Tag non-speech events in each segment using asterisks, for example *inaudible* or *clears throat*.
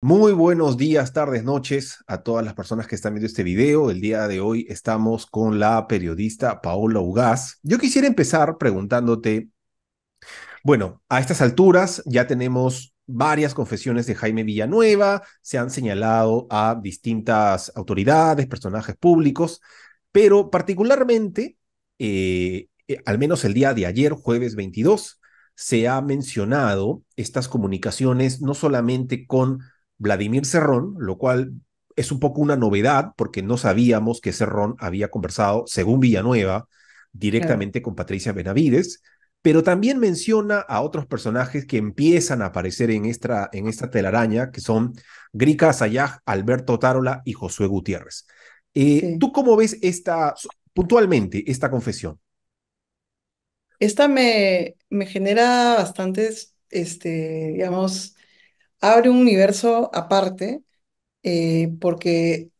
Muy buenos días, tardes, noches a todas las personas que están viendo este video. El día de hoy estamos con la periodista Paola Ugaz. Yo quisiera empezar preguntándote, bueno, a estas alturas ya tenemos varias confesiones de Jaime Villanueva, se han señalado a distintas autoridades, personajes públicos, pero particularmente, eh, eh, al menos el día de ayer, jueves 22, se ha mencionado estas comunicaciones no solamente con Vladimir Cerrón, lo cual es un poco una novedad porque no sabíamos que Cerrón había conversado, según Villanueva, directamente con Patricia Benavides, pero también menciona a otros personajes que empiezan a aparecer en esta, en esta telaraña, que son Grika Sayag, Alberto Tarola y Josué Gutiérrez. Eh, ¿Tú cómo ves esta, puntualmente esta confesión? Esta me, me genera bastantes, este, digamos, abre un universo aparte, eh, porque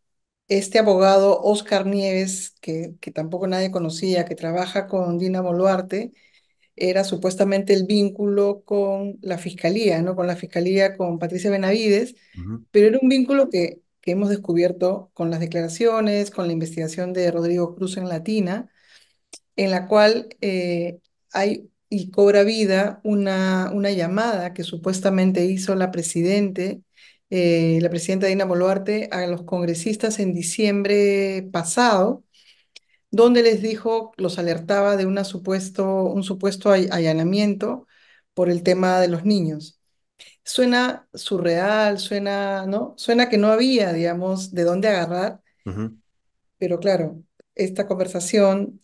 este abogado Oscar Nieves, que, que, tampoco nadie conocía, que trabaja con Dina Boluarte, era supuestamente el vínculo con la fiscalía, ¿no? Con la fiscalía, con Patricia Benavides, pero era un vínculo que, que, hemos descubierto con las declaraciones, con la investigación de Rodrigo Cruz en Latina, en la cual eh, hay y cobra vida una, una llamada que supuestamente hizo la presidente, eh, la presidenta Dina Boluarte, a los congresistas en diciembre pasado, donde les dijo, los alertaba de supuesto, un supuesto allanamiento por el tema de los niños. Suena surreal, suena, ¿no? Suena que no había, digamos, de dónde agarrar, pero claro, esta conversación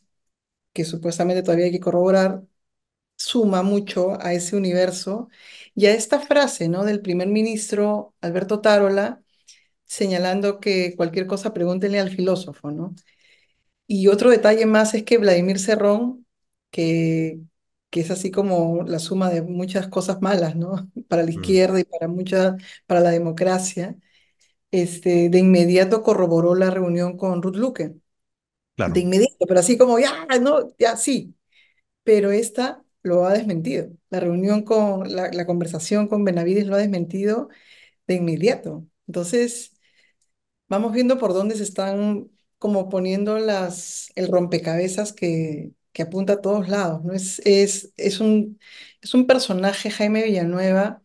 que supuestamente todavía hay que corroborar, suma mucho a ese universo y a esta frase ¿no? del primer ministro Alberto Tarola, señalando que cualquier cosa pregúntenle al filósofo. ¿no? Y otro detalle más es que Vladimir Cerrón, que, que es así como la suma de muchas cosas malas ¿no? *laughs* para la mm. izquierda y para, mucha, para la democracia, este, de inmediato corroboró la reunión con Ruth Luque. De inmediato, pero así como, ya, no, ya sí. Pero esta lo ha desmentido. La reunión con, la, conversación con Benavides lo ha desmentido de inmediato. Entonces, vamos viendo por dónde se están como poniendo las, el rompecabezas que, apunta a todos lados, ¿no? Es, es, es, un, es un personaje, Jaime Villanueva,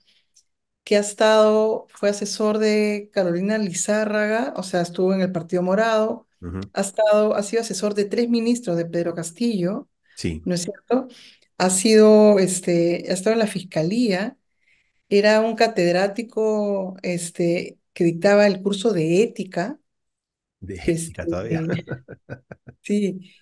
que ha estado, fue asesor de Carolina Lizárraga, o sea, estuvo en el Partido Morado, ha, estado, ha sido asesor de tres ministros de Pedro Castillo, sí. ¿no es cierto? ha sido, este, ha estado en la fiscalía, era un catedrático, este, que dictaba el curso de ética. De ética todavía. Este, *laughs* sí,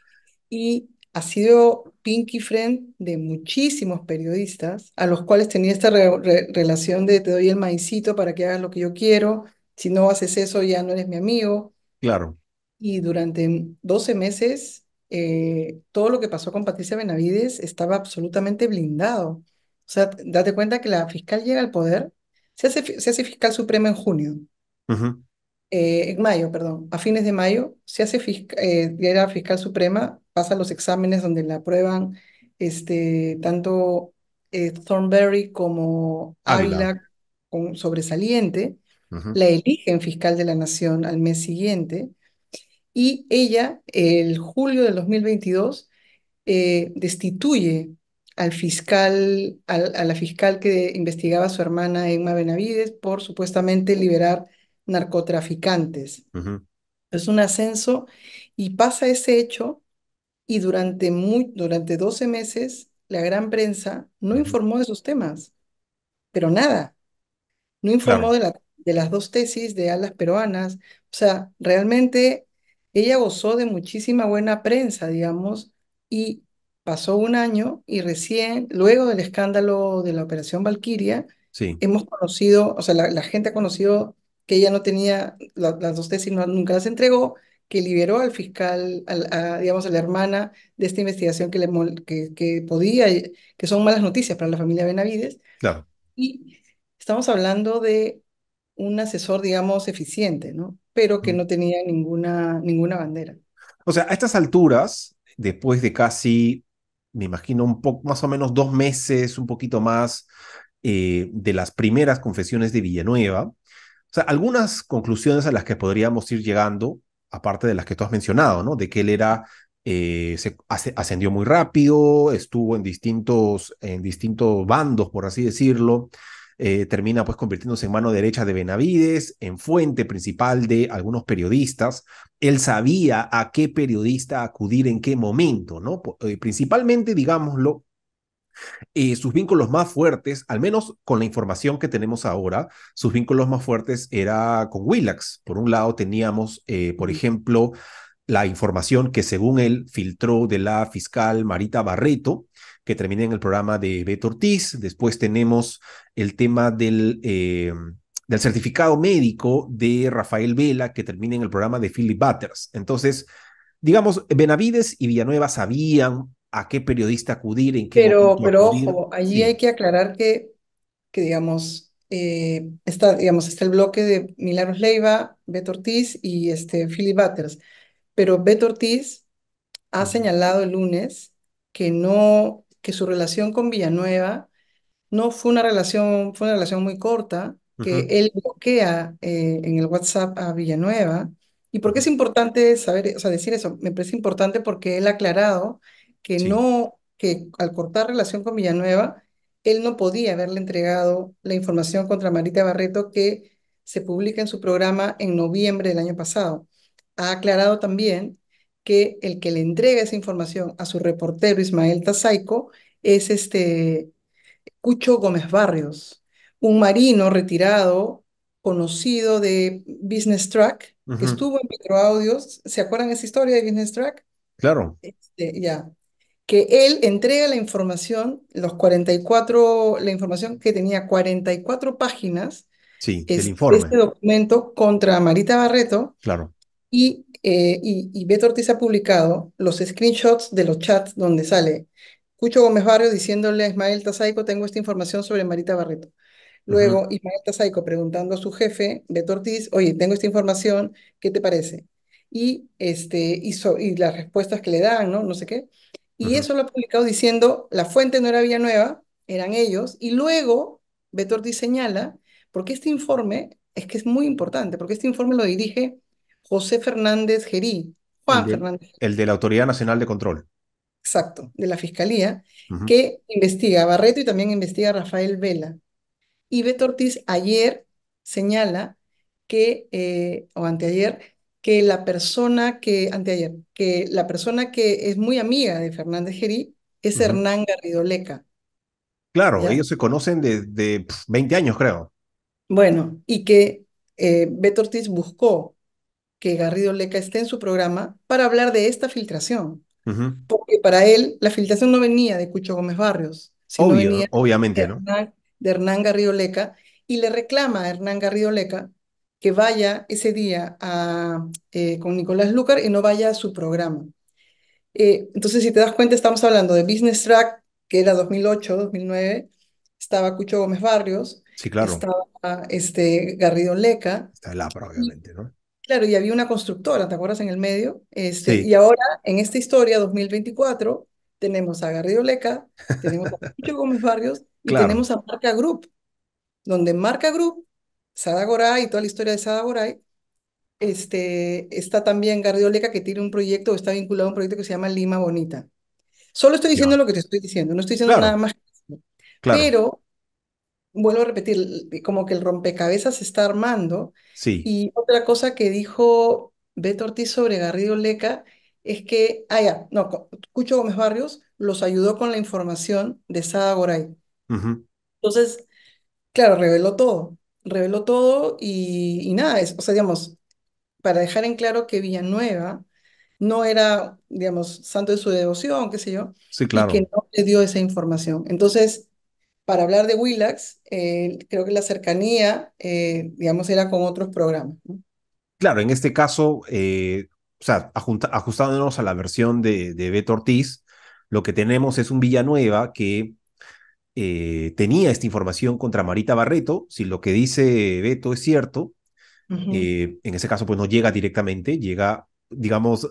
y ha sido pinky friend de muchísimos periodistas, a los cuales tenía esta relación de te doy el maicito para que hagas lo que yo quiero, si no haces eso ya no eres mi amigo. Claro. Y durante 12 meses eh, todo lo que pasó con Patricia Benavides estaba absolutamente blindado. O sea, date cuenta que la fiscal llega al poder, se hace, fiscal suprema en junio, eh, en mayo, perdón, a fines de mayo, se hace fiscal, era eh, fiscal suprema, pasa los exámenes donde la aprueban este, tanto Thornberry como Ávila con sobresaliente, la eligen fiscal de la nación al mes siguiente y ella, el julio del 2022, eh, destituye al fiscal, a la fiscal que investigaba a su hermana Emma Benavides por supuestamente liberar narcotraficantes. Es un ascenso y pasa ese hecho y durante, muy, durante 12 meses la gran prensa no informó de esos temas, pero nada. No informó de, la, de las dos tesis de alas peruanas. O sea, realmente ella gozó de muchísima buena prensa, digamos, y pasó un año y recién, luego del escándalo de la Operación Valquiria, sí. hemos conocido, o sea, la, gente ha conocido que ella no tenía las dos tesis, nunca las entregó, que liberó al fiscal, digamos, a la hermana de esta investigación que, le, que, que, podía, que son malas noticias para la familia Benavides. Claro. Y estamos hablando de un asesor, digamos, eficiente, ¿no? pero que mm. no tenía ninguna, ninguna bandera. O sea, a estas alturas, después de casi, me imagino, un poco más o menos dos meses, un poquito más, eh, de las primeras confesiones de Villanueva, o sea, algunas conclusiones a las que podríamos ir llegando, aparte de las que tú has mencionado, ¿no? De que él era eh, se ascendió muy rápido, estuvo en distintos, en distintos bandos, por así decirlo, eh, termina pues convirtiéndose en mano derecha de Benavides, en fuente principal de algunos periodistas. Él sabía a qué periodista acudir en qué momento, ¿no? Eh, principalmente, digámoslo, eh, sus vínculos más fuertes, al menos con la información que tenemos ahora, sus vínculos más fuertes era con Willax. Por un lado teníamos, por ejemplo, la información que según él filtró de la fiscal Marita Barreto, que termina en el programa de Beto Ortiz. Después tenemos el tema del, eh, del certificado médico de Rafael Vela, que termina en el programa de Philip Butters. Entonces, digamos, Benavides y Villanueva sabían a qué periodista acudir, en qué Pero, pero ojo, allí hay que aclarar que, que digamos, eh, está, digamos, está el bloque de Milagros Leiva, Beto Ortiz y este, Philip Butters. Pero Beto Ortiz ha señalado el lunes que no que su relación con Villanueva no fue una relación, fue una relación muy corta, que él bloquea eh, en el WhatsApp a Villanueva. ¿Y por qué es importante saber, o sea, decir eso? Me parece importante porque él ha aclarado que no, que al cortar relación con Villanueva, él no podía haberle entregado la información contra Marita Barreto que se publica en su programa en noviembre del año pasado. Ha aclarado también que el que le entrega esa información a su reportero Ismael Tazaico es este Cucho Gómez Barrios, un marino retirado conocido de Business Track, que estuvo en Microaudios. ¿Se acuerdan esa historia de Business Track? Claro. Este, ya. Que él entrega la información, los 44, la información que tenía 44 páginas. Sí, informe. Este documento contra Marita Barreto. Claro. Y eh, y, Beto Ortiz ha publicado los screenshots de los chats donde sale Cucho Gómez Barrio diciéndole a Ismael Tazaico, tengo esta información sobre Marita Barreto. Luego, Ismael Tazaico preguntando a su jefe, Beto Ortiz, oye, tengo esta información, ¿qué te parece? Y, este, hizo y las respuestas que le dan, ¿no? No sé qué. Y eso lo ha publicado diciendo, la fuente no era Villanueva, eran ellos. Y luego, Beto Ortiz señala, porque este informe, es que es muy importante, porque este informe lo dirige José Fernández Gerí, Juan Fernández. El de la Autoridad Nacional de Control. Exacto, de la Fiscalía, que investiga a Barreto y también investiga a Rafael Vela. Y Beto Ortiz ayer señala que, eh, o anteayer, que la persona que, anteayer, que la persona que es muy amiga de Fernández Gerí es Hernán Garrido Leca. Claro, ellos se conocen desde 20 años, creo. Bueno, y que eh, Beto Ortiz buscó que Garrido Leca esté en su programa para hablar de esta filtración. Porque para él la filtración no venía de Cucho Gómez Barrios, sino venía obviamente, de, ¿no? de Hernán Garrido Leca y le reclama a Hernán Garrido Leca que vaya ese día eh, con Nicolás Lucar y no vaya a su programa. Eh, entonces, si te das cuenta, estamos hablando de Business Track, que era 2008, 2009, estaba Cucho Gómez Barrios, sí, claro. estaba este, Garrido Leca. Está el APRA, obviamente, ¿no? Claro, y había una constructora, ¿te acuerdas? En el medio. Este, y ahora, en esta historia 2024, tenemos a Garrido Leca, tenemos a Barrios y tenemos a Marca Group, donde Marca Group, Sada y toda la historia de Sada este, está también Garrido que tiene un proyecto, está vinculado a un proyecto que se llama Lima Bonita. Solo estoy diciendo lo que te estoy diciendo, no estoy diciendo nada más. Claro. Pero vuelvo a repetir, como que el rompecabezas se está armando. Sí. Y otra cosa que dijo Beto Ortiz sobre Garrido Leca es que, ah, ya, no, Cucho Gómez Barrios los ayudó con la información de Sada Goray. Entonces, claro, reveló todo, reveló todo y, nada, es, o sea, digamos, para dejar en claro que Villanueva no era, digamos, santo de su devoción, qué sé yo, sí, claro. que no le dio esa información. Entonces, para hablar de Willax, eh, creo que la cercanía, eh, digamos, era con otros programas. Claro, en este caso, eh, o sea, ajustándonos a la versión de, Beto Ortiz, lo que tenemos es un Villanueva que tenía esta información contra Marita Barreto, si lo que dice Beto es cierto, en ese caso pues no llega directamente, llega digamos,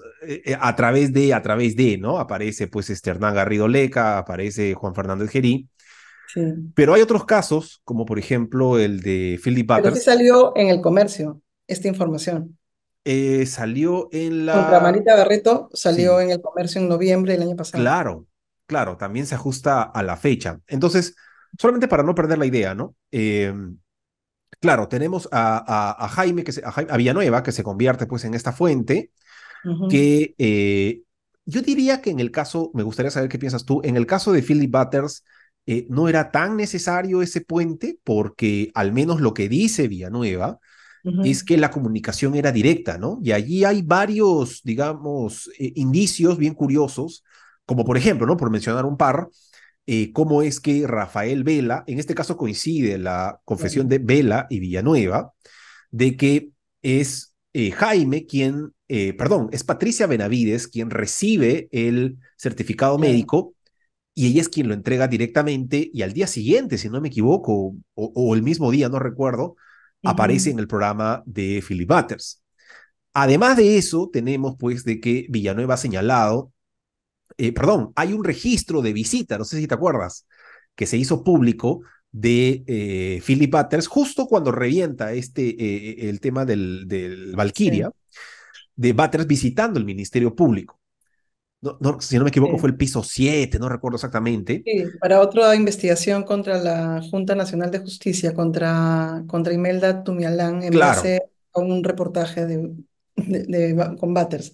a través de, a través de, ¿no? Aparece pues este Hernán Garrido Leca, aparece Juan Fernández Gerí, pero hay otros casos, como por ejemplo el de Philip Butters. Pero salió en el comercio esta información. Eh, salió en la... Contra Marita salió en el comercio en noviembre del año pasado. Claro, claro, también se ajusta a la fecha. Entonces, solamente para no perder la idea, ¿no? Em, claro, tenemos a, Jaime, que se, a, Villanueva, que se convierte pues en esta fuente, que eh, yo diría que en el caso, me gustaría saber qué piensas tú, en el caso de Philip Butters, eh, no era tan necesario ese puente porque al menos lo que dice Villanueva es que la comunicación era directa, ¿no? Y allí hay varios, digamos, eh, indicios bien curiosos, como por ejemplo, ¿no? Por mencionar un par, eh, cómo es que Rafael Vela, en este caso coincide la confesión de Vela y Villanueva, de que es Jaime quien, perdón, es Patricia Benavides quien recibe el certificado médico y ella es quien lo entrega directamente y al día siguiente, si no me equivoco, o, el mismo día, no recuerdo, aparece en el programa de Philip Butters. Además de eso, tenemos pues de que Villanueva ha señalado, eh, perdón, hay un registro de visita, no sé si te acuerdas, que se hizo público de eh, Philip Butters justo cuando revienta este, eh, el tema del, del Valkyria, de Butters visitando el Ministerio Público si no me equivoco, fue el piso 7, no recuerdo exactamente. Sí, para otra investigación contra la Junta Nacional de Justicia, contra, contra Imelda Tumialán, en base a un reportaje de, de, combaters.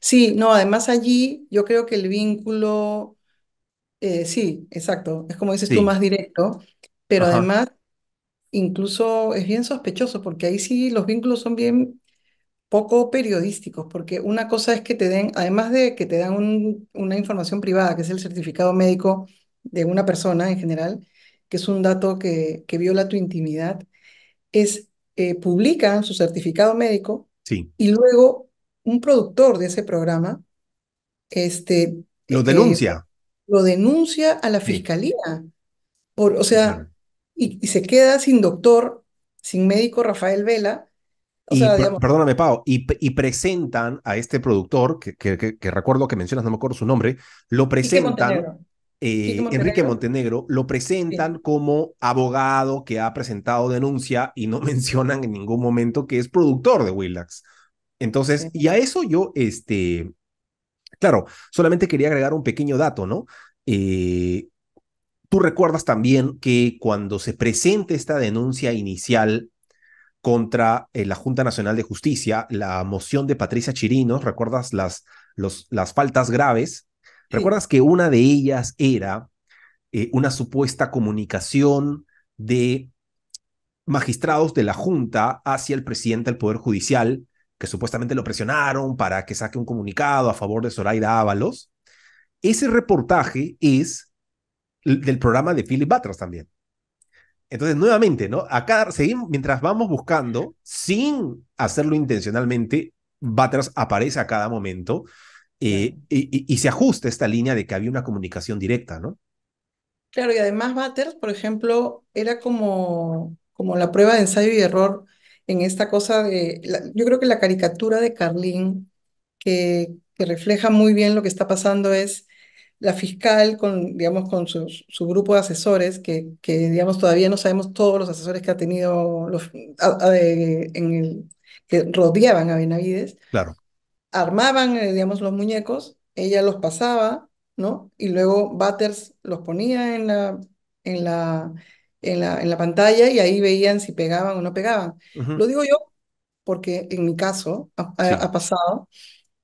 Sí, no, además allí yo creo que el vínculo, eh, sí, exacto, es como dices tú, más directo, pero además incluso es bien sospechoso porque ahí sí los vínculos son bien poco periodísticos, porque una cosa es que te den, además de que te dan una información privada, que es el certificado médico de una persona en general, que es un dato que, que viola tu intimidad, es eh, publican su certificado médico y luego un productor de ese programa este, lo eh, denuncia. lo denuncia a la fiscalía. Por, o sea, y se queda sin doctor, sin médico Rafael Vela, y, Perdóname, Pau, y, presentan a este productor, que, recuerdo que mencionas, no me acuerdo su nombre, lo presentan. Eh, Enrique Montenegro, lo presentan como abogado que ha presentado denuncia y no *laughs* mencionan en ningún momento que es productor de Willax. Entonces, y a eso yo, este, claro, solamente quería agregar un pequeño dato, ¿no? Eh, Tú recuerdas también que cuando se presenta esta denuncia inicial contra eh, la Junta Nacional de Justicia, la moción de Patricia Chirinos, ¿recuerdas las, las faltas graves? ¿Recuerdas que una de ellas era eh, una supuesta comunicación de magistrados de la Junta hacia el presidente del Poder Judicial, que supuestamente lo presionaron para que saque un comunicado a favor de Zoraida Ábalos? Ese reportaje es del programa de Philip Batras también. Entonces, nuevamente, ¿no? Acá seguimos, mientras vamos buscando, sin hacerlo intencionalmente, Butters aparece a cada momento eh, y, se ajusta esta línea de que había una comunicación directa, ¿no? Claro, y además Butters, por ejemplo, era como, como la prueba de ensayo y error en esta cosa de, yo creo que la caricatura de Carlín, que refleja muy bien lo que está pasando, es la fiscal con, digamos, con su, su grupo de asesores, que, que, digamos, todavía no sabemos todos los asesores que ha tenido, los, en el, que rodeaban a Benavides. Claro. Armaban, eh, digamos, los muñecos, ella los pasaba, ¿no? Y luego Butters los ponía en la, en la, en la, en la pantalla y ahí veían si pegaban o no pegaban. Lo digo yo porque en mi caso ha, pasado,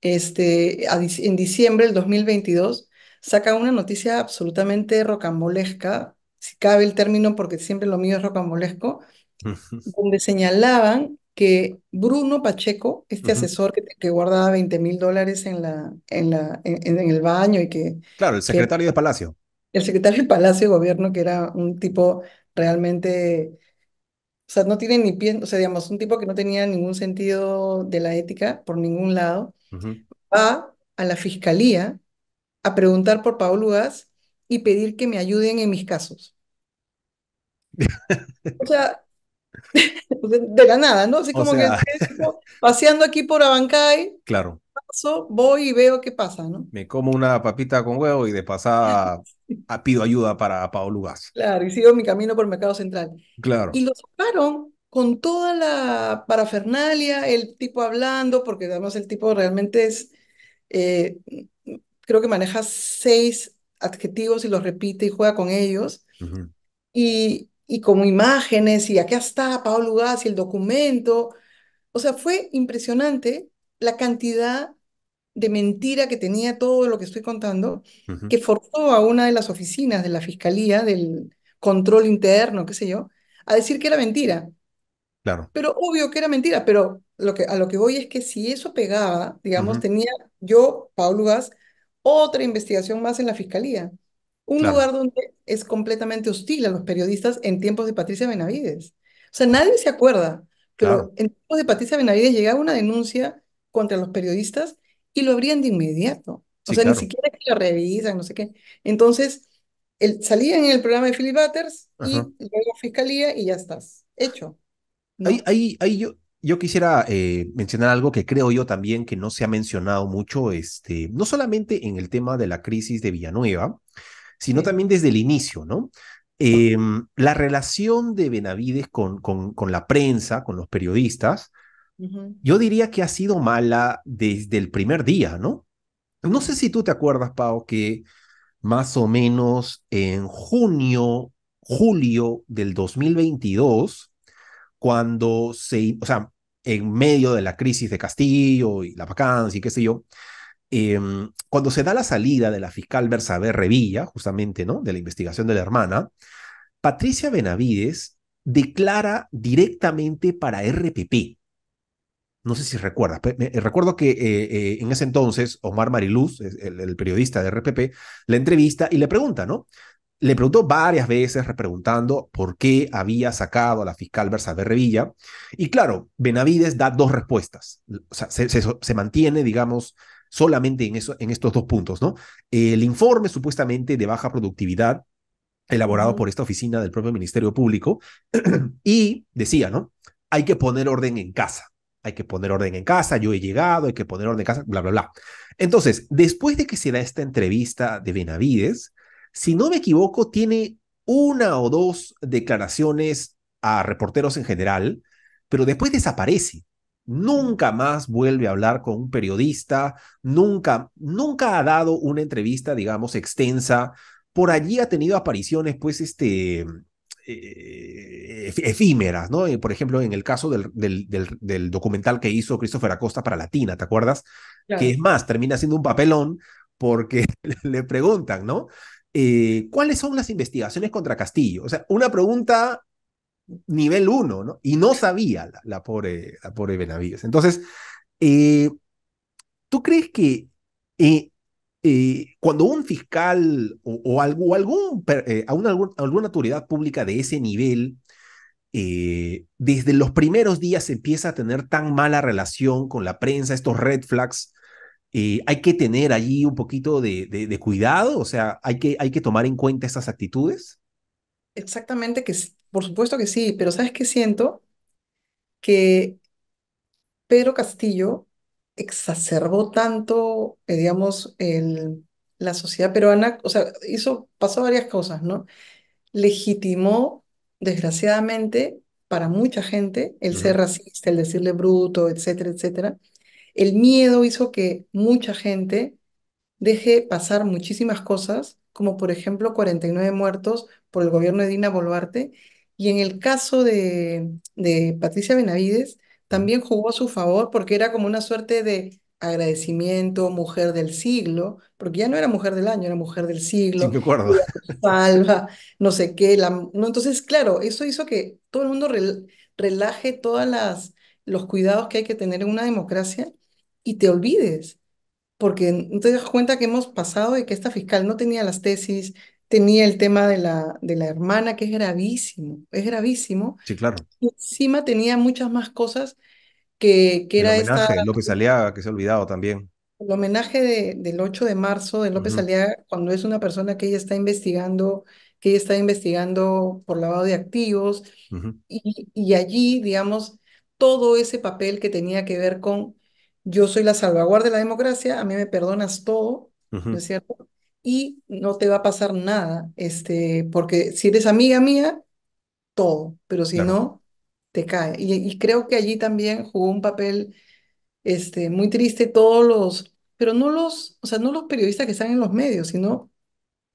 este, en diciembre del 2022, saca una noticia absolutamente rocambolesca, si cabe el término porque siempre lo mío es rocambolesco, donde señalaban que Bruno Pacheco, este asesor que, guardaba 20 mil dólares en, la, en, la, en, el baño y que... Claro, el secretario de Palacio. El secretario de Palacio de Gobierno, que era un tipo realmente... O sea, no tiene ni pie, o sea, digamos, un tipo que no tenía ningún sentido de la ética por ningún lado, va a la fiscalía a preguntar por Ugas y pedir que me ayuden en mis casos. o sea, *laughs* pues, de, la nada, ¿no? Así como que paseando aquí por Abancay. Claro. Paso, voy y veo qué pasa, ¿no? Me como una papita con huevo y de pasada *laughs* pido ayuda para Ugas. Claro, y sigo mi camino por Mercado Central. Claro. Y lo sacaron con toda la parafernalia, el tipo hablando, porque además el tipo realmente es, eh, creo que maneja seis adjetivos y los repite y juega con ellos. y, y imágenes, y aquí está Paulo Gas y el documento. O sea, fue impresionante la cantidad de mentira que tenía todo lo que estoy contando, que forzó a una de las oficinas de la Fiscalía, del control interno, qué sé yo, a decir que era mentira. Claro. Pero obvio que era mentira, pero lo que, a lo que voy es que si eso pegaba, digamos, tenía yo, Paulo Gas, otra investigación más en la fiscalía. Un lugar donde es completamente hostil a los periodistas en tiempos de Patricia Benavides. O sea, nadie se acuerda, pero en tiempos de Patricia Benavides llegaba una denuncia contra los periodistas y lo abrían de inmediato. O sea, ni siquiera que lo revisan, no sé qué. Entonces, salían salía en el programa de Philip Butters y luego fiscalía y ya estás, hecho. ¿no? Ahí, ahí, ahí yo, yo quisiera eh, mencionar algo que creo yo también que no se ha mencionado mucho, este, no solamente en el tema de la crisis de Villanueva, sino también desde el inicio, ¿no? Em, la relación de Benavides con, con, la prensa, con los periodistas, yo diría que ha sido mala desde el primer día, ¿no? No sé si tú te acuerdas, Pau, que más o menos en junio, julio del 2022, cuando se, o sea, en medio de la crisis de Castillo y la vacancia y qué sé yo, em, cuando se da la salida de la fiscal Bersaber Revilla, justamente, ¿no? De la investigación de la hermana, Patricia Benavides declara directamente para RPP. No sé si recuerdas, recuerdo que eh, eh, en ese entonces Omar Mariluz, el, el, periodista de RPP, la entrevista y le pregunta, ¿no? le preguntó varias veces, repreguntando por qué había sacado a la fiscal Versa Revilla. Y claro, Benavides da dos respuestas. O sea, se, mantiene, digamos, solamente en, eso, en estos dos puntos, ¿no? El informe supuestamente de baja productividad elaborado por esta oficina del propio Ministerio Público *clears throat* y decía, ¿no? Hay que poner orden en casa. Hay que poner orden en casa, yo he llegado, hay que poner orden en casa, bla, bla, bla. Entonces, después de que se da esta entrevista de Benavides, si no me equivoco, tiene una o dos declaraciones a reporteros en general, pero después desaparece. Nunca más vuelve a hablar con un periodista, nunca, nunca ha dado una entrevista, digamos, extensa. Por allí ha tenido apariciones, pues, este, eh, efímeras, ¿no? Eh, por ejemplo, en el caso del, documental que hizo Christopher Acosta para Latina, ¿te acuerdas? Que es más, termina siendo un papelón porque *laughs* le preguntan, ¿no? Eh, ¿cuáles son las investigaciones contra Castillo? O sea, una pregunta nivel uno, ¿no? Y no sabía la, pobre, Benavides. Entonces, eh, ¿tú crees que eh, cuando un fiscal o, algún, alguna autoridad pública de ese nivel, desde los primeros días empieza a tener tan mala relación con la prensa, estos red flags, eh, hay que tener allí un poquito de, cuidado, o sea, hay que, hay que tomar en cuenta estas actitudes. Exactamente que por supuesto que sí, pero ¿sabes qué siento? Que Pedro Castillo exacerbó tanto, eh, digamos, la sociedad peruana, o sea, hizo, pasó varias cosas, ¿no? Legitimó, desgraciadamente, para mucha gente, el ser racista, el decirle bruto, etcétera, etcétera el miedo hizo que mucha gente deje pasar muchísimas cosas, como por ejemplo 49 muertos por el gobierno de Dina Boluarte. Y en el caso de, Patricia Benavides, también jugó a su favor porque era como una suerte de agradecimiento, mujer del siglo, porque ya no era mujer del año, era mujer del siglo. Sí, me acuerdo. Salva, no sé qué. no, entonces, claro, eso hizo que todo el mundo relaje todas las los cuidados que hay que tener en una democracia y te olvides, porque no te das cuenta que hemos pasado de que esta fiscal no tenía las tesis, tenía el tema de la, de la hermana, que es gravísimo, es gravísimo. Sí, claro. Y encima tenía muchas más cosas que, que el era homenaje, esta... López Aliaga, que se ha olvidado también. El homenaje del 8 de marzo de López Aliaga, cuando es una persona que ella está investigando, que ella está investigando por lavado de activos, y, y allí, digamos, todo ese papel que tenía que ver con yo soy la salvaguarda de la democracia, a mí me perdonas todo, ¿no es cierto? Y no te va a pasar nada, este, porque si eres amiga mía, todo, pero si no, te cae. Y, creo que allí también jugó un papel este, muy triste todos los, pero no los, o sea, no los periodistas que están en los medios, sino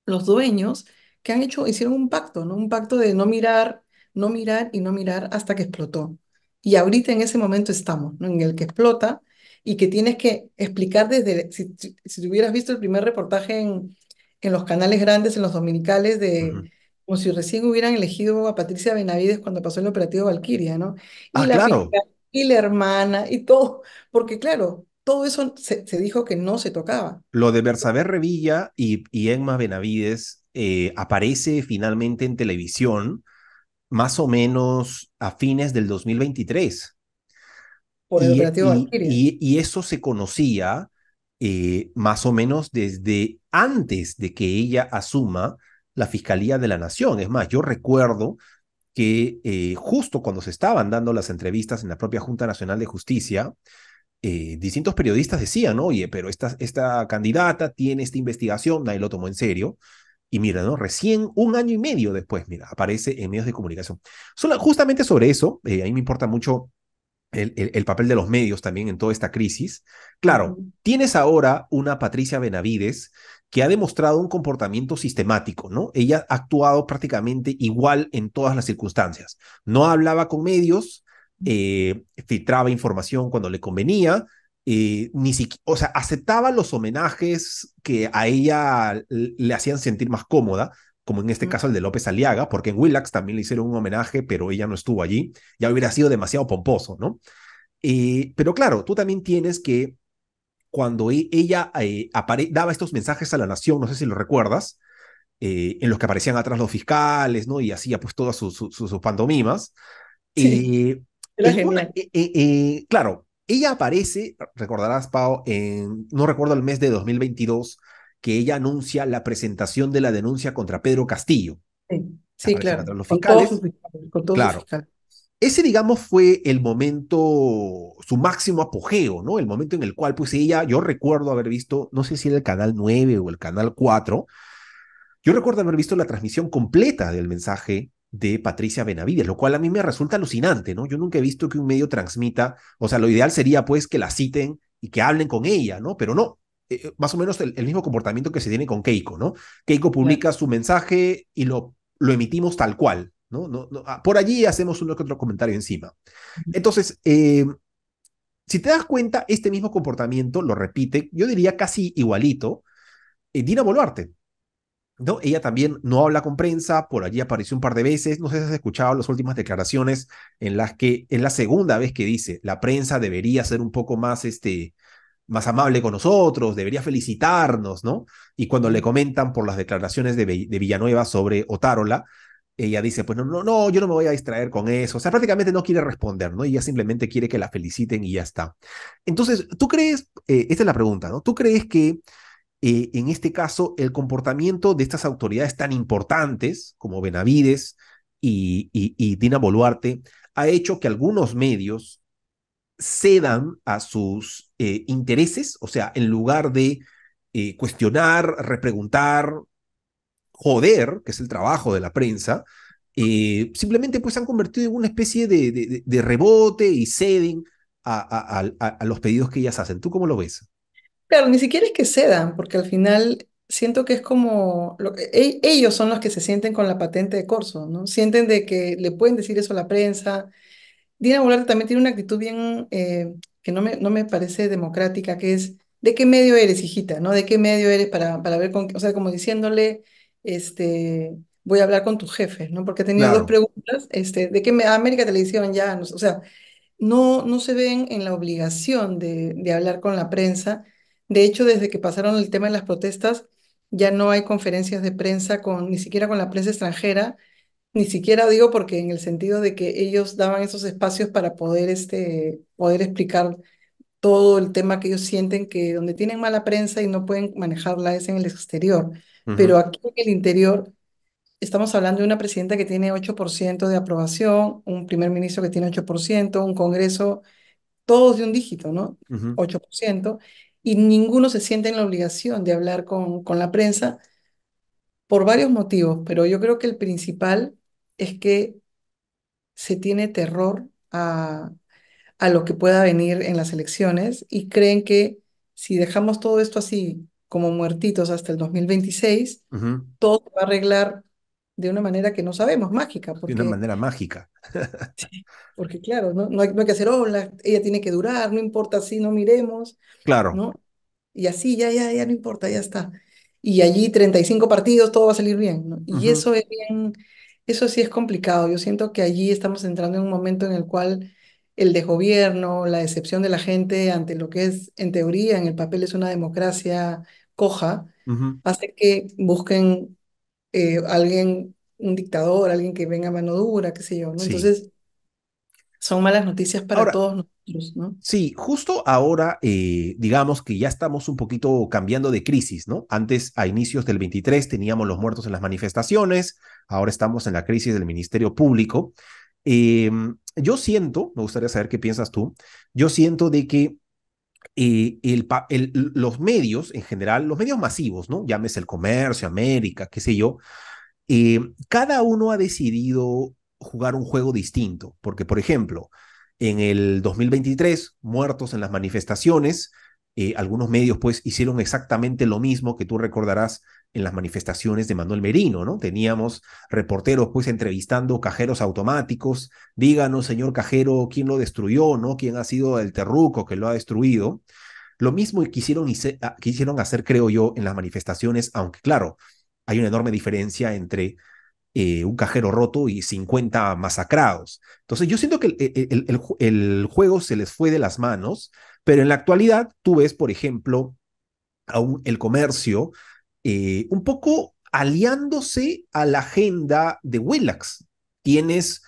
los dueños que han hecho, hicieron un pacto, ¿no? Un pacto de no mirar, no mirar y no mirar hasta que explotó. Y ahorita en ese momento estamos, ¿no? En el que explota, y que tienes que explicar desde, si, si hubieras visto el primer reportaje en, en los canales grandes, en los dominicales, de, como si recién hubieran elegido a Patricia Benavides cuando pasó el operativo Valkyria, ¿no? Y ah, la y la hermana, y todo, porque claro, todo eso se, dijo que no se tocaba. Lo de Bersaber Revilla y, y Emma Benavides eh, aparece finalmente en televisión más o menos a fines del 2023 y, eso se conocía eh, más o menos desde antes de que ella asuma la Fiscalía de la Nación. Es más, yo recuerdo que eh, justo cuando se estaban dando las entrevistas en la propia Junta Nacional de Justicia, eh, distintos periodistas decían, oye, pero esta, esta candidata tiene esta investigación, nadie lo tomó en serio. Y mira, ¿no? Recién un año y medio después, mira, aparece en medios de comunicación. Solo, justamente sobre eso, a mí me importa mucho el, papel de los medios también en toda esta crisis. Claro, tienes ahora una Patricia Benavides que ha demostrado un comportamiento sistemático, ¿no? Ella ha actuado prácticamente igual en todas las circunstancias. No hablaba con medios, eh, filtraba información cuando le convenía, eh, ni siquiera, o sea, aceptaba los homenajes que a ella le hacían sentir más cómoda, como en este caso el de López Aliaga, porque en Willax también le hicieron un homenaje, pero ella no estuvo allí, ya hubiera sido demasiado pomposo, ¿no? Eh, pero claro, tú también tienes que, cuando e-, ella eh, daba estos mensajes a la nación, no sé si lo recuerdas, eh, en los que aparecían atrás los fiscales, ¿no? Y hacía pues todas sus, pandomimas. pantomimas. Sí, claro, ella aparece, recordarás, Pau, en, no recuerdo el mes de 2022, que ella anuncia la presentación de la denuncia contra Pedro Castillo. Sí, sí claro. Los fiscales. Con todos, Los fiscales. Ese, digamos, fue el momento, su máximo apogeo, ¿no? El momento en el cual, pues ella, yo recuerdo haber visto, no sé si era el canal 9 o el canal 4, yo recuerdo haber visto la transmisión completa del mensaje de Patricia Benavides, lo cual a mí me resulta alucinante, ¿no? Yo nunca he visto que un medio transmita, o sea, lo ideal sería pues que la citen y que hablen con ella, ¿no? Pero no, eh, eh, más o menos el, mismo comportamiento que se tiene con Keiko, ¿no? Keiko publica su mensaje y lo, lo emitimos tal cual, ¿no? Ah, por allí hacemos uno que otro comentario encima. Entonces, eh, si te das cuenta, este mismo comportamiento lo repite, yo diría casi igualito, Dina Boluarte. ¿no? Ella también no habla con prensa, por allí apareció un par de veces, no sé si has escuchado las últimas declaraciones en las que en la segunda vez que dice, la prensa debería ser un poco más, este, más amable con nosotros, debería felicitarnos, ¿no? Y cuando le comentan por las declaraciones de, Villanueva sobre Otárola, ella dice, pues no, no, no, yo no me voy a distraer con eso. O sea, prácticamente no quiere responder, ¿no? Ella simplemente quiere que la feliciten y ya está. Entonces, ¿tú crees, eh, esta es la pregunta, ¿no? ¿Tú crees que eh, en este caso el comportamiento de estas autoridades tan importantes como Benavides y, y Dina Boluarte ha hecho que algunos medios cedan a sus eh, intereses, o sea, en lugar de eh, cuestionar, repreguntar, joder, que es el trabajo de la prensa, eh, simplemente pues han convertido en una especie de, rebote y ceden a, los pedidos que ellas hacen. ¿Tú cómo lo ves? Claro, ni siquiera es que cedan, porque al final siento que es como, e, ellos son los que se sienten con la patente de Corso, ¿no? Sienten de que le pueden decir eso a la prensa Dina Boluarte también tiene una actitud bien, eh, que no me, no me parece democrática, que es, ¿de qué medio eres, hijita? ¿No? ¿De qué medio eres para, para ver con, o sea, como diciéndole, este, voy a hablar con tu jefe, ¿no? Porque tenía dos preguntas, este, ¿de qué me, América Televisión ya, o sea, no, no se ven en la obligación de, hablar con la prensa. De hecho, desde que pasaron el tema de las protestas, ya no hay conferencias de prensa con, ni siquiera con la prensa extranjera, ni siquiera digo porque en el sentido de que ellos daban esos espacios para poder, este, poder explicar todo el tema que ellos sienten que donde tienen mala prensa y no pueden manejarla es en el exterior. Pero aquí en el interior estamos hablando de una presidenta que tiene 8% de aprobación, un primer ministro que tiene 8%, un Congreso, todos de un dígito, ¿no? 8%. Y ninguno se siente en la obligación de hablar con, con la prensa por varios motivos, pero yo creo que el principal es que se tiene terror a, lo que pueda venir en las elecciones y creen que si dejamos todo esto así como muertitos hasta el 2026, todo se va a arreglar de una manera que no sabemos, mágica. Porque, de una manera mágica. *laughs* porque claro, ¿no? No, hay, no, que hacer ella tiene que durar, no importa si no miremos. Claro. ¿no? Y así, ya, ya, ya no importa, ya está. Y allí 35 partidos, todo va a salir bien. Y eso es bien, eso sí es complicado. Yo siento que allí estamos entrando en un momento en el cual el desgobierno, la decepción de la gente ante lo que es, en teoría, en el papel es una democracia coja, hace que busquen eh, alguien, un dictador, alguien que venga a mano dura, qué sé yo, ¿no? Entonces, son malas noticias para todos nosotros, ¿no? Sí, justo ahora, eh, digamos que ya estamos un poquito cambiando de crisis, ¿no? Antes, a inicios del 23, teníamos los muertos en las manifestaciones, ahora estamos en la crisis del Ministerio Público. Em, yo siento, me gustaría saber qué piensas tú, yo siento de que eh, los medios en general, los medios masivos, ¿no? Llámese el comercio, América, qué sé yo, eh, cada uno ha decidido jugar un juego distinto, porque por ejemplo, en el 2023, muertos en las manifestaciones, eh, algunos medios pues hicieron exactamente lo mismo que tú recordarás en las manifestaciones de Manuel Merino, ¿no? Teníamos reporteros pues entrevistando cajeros automáticos, díganos señor cajero quién lo destruyó, ¿no? ¿Quién ha sido el terruco que lo ha destruido? Lo mismo quisieron, ah, quisieron hacer, creo yo, en las manifestaciones, aunque claro, hay una enorme diferencia entre eh, un cajero roto y 50 masacrados. Entonces yo siento que e, e, el, juego se les fue de las manos, pero en la actualidad tú ves, por ejemplo, a el comercio eh, un poco aliándose a la agenda de Willax. Tienes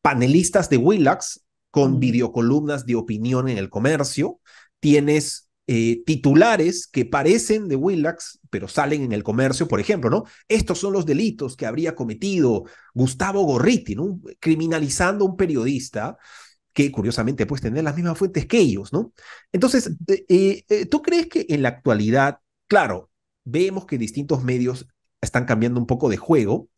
panelistas de Willax con videocolumnas de opinión en el comercio, tienes eh, titulares que parecen de Willax, pero salen en el comercio, por ejemplo, ¿no? Estos son los delitos que habría cometido Gustavo Gorriti, ¿no? Criminalizando a un periodista que curiosamente puede tener las mismas fuentes que ellos, ¿no? Entonces, eh, eh, ¿tú crees que en la actualidad, claro, vemos que distintos medios están cambiando un poco de juego,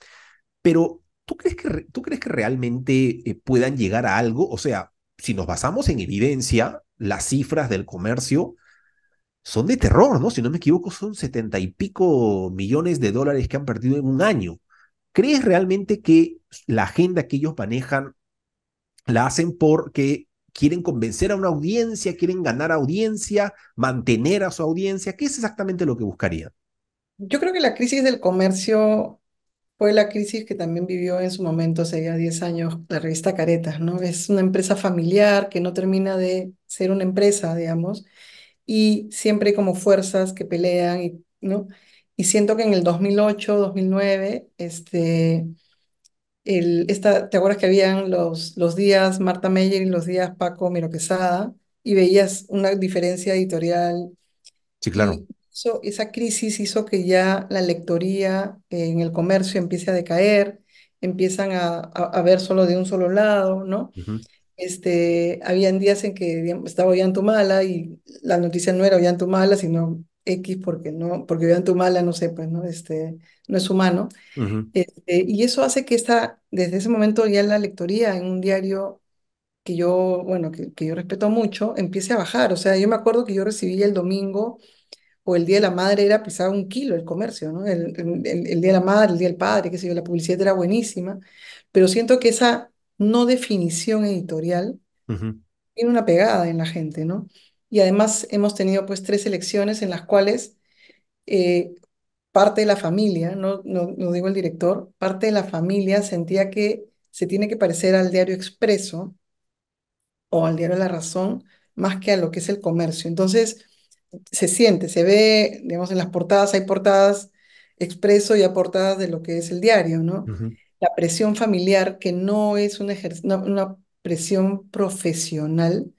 pero ¿tú crees que, tú crees que realmente puedan llegar a algo? O sea, si nos basamos en evidencia, las cifras del comercio son de terror, ¿no? Si no me equivoco, son setenta y pico millones de dólares que han perdido en un año. ¿Crees realmente que la agenda que ellos manejan la hacen porque quieren convencer a una audiencia, quieren ganar audiencia, mantener a su audiencia? ¿Qué es exactamente lo que buscarían? Yo creo que la crisis del comercio fue la crisis que también vivió en su momento, hace ya diez años, la revista Caretas, ¿no? Es una empresa familiar que no termina de ser una empresa, digamos, y siempre como fuerzas que pelean, y, ¿no? Y siento que en el 2008, 2009, este, el, esta, ¿te acuerdas que habían los, los días Marta Meyer y los días Paco Miro Quesada? Y veías una diferencia editorial. Sí, claro. Eso, esa crisis hizo que ya la lectoría en el comercio empiece a decaer, empiezan a, a, ver solo de un solo lado, ¿no? Uh este, habían días en que estaba estaba mala y la noticia no era mala sino X porque no, porque vean mala, no sé, pues, ¿no? Este, no es humano. Este, y eso hace que esta, desde ese momento ya la lectoría en un diario que yo, bueno, que, yo respeto mucho, empiece a bajar. O sea, yo me acuerdo que yo recibí el domingo o el Día de la Madre era pesaba un kilo el comercio, ¿no? El, Día de la Madre, el Día del Padre, qué sé yo, la publicidad era buenísima, pero siento que esa no definición editorial, tiene una pegada en la gente, ¿no? Y además hemos tenido pues tres elecciones en las cuales eh, parte de la familia, no, no, digo el director, parte de la familia sentía que se tiene que parecer al diario expreso o al diario La Razón más que a lo que es el comercio. Entonces, se siente, se ve, digamos, en las portadas hay portadas expreso y a portadas de lo que es el diario, ¿no? la presión familiar, que no es una, una presión profesional,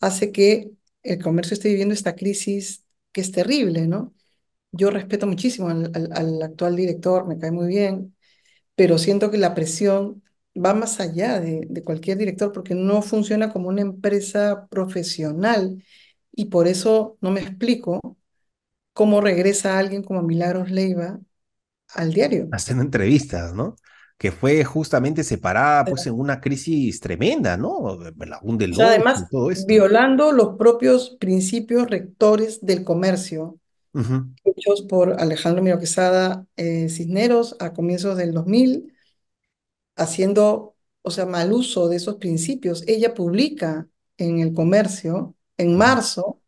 hace que el comercio esté viviendo esta crisis que es terrible, ¿no? Yo respeto muchísimo al, actual director, me cae muy bien, pero siento que la presión va más allá de, cualquier director porque no funciona como una empresa profesional y por eso no me explico cómo regresa alguien como Milagros Leiva al diario. Hacen entrevistas, ¿no? que fue justamente separada pues en una crisis tremenda, ¿no? La además, violando los propios principios rectores del comercio, hechos por Alejandro Miro Quesada eh, Cisneros a comienzos del 2000, haciendo, o sea, mal uso de esos principios. Ella publica en el comercio en marzo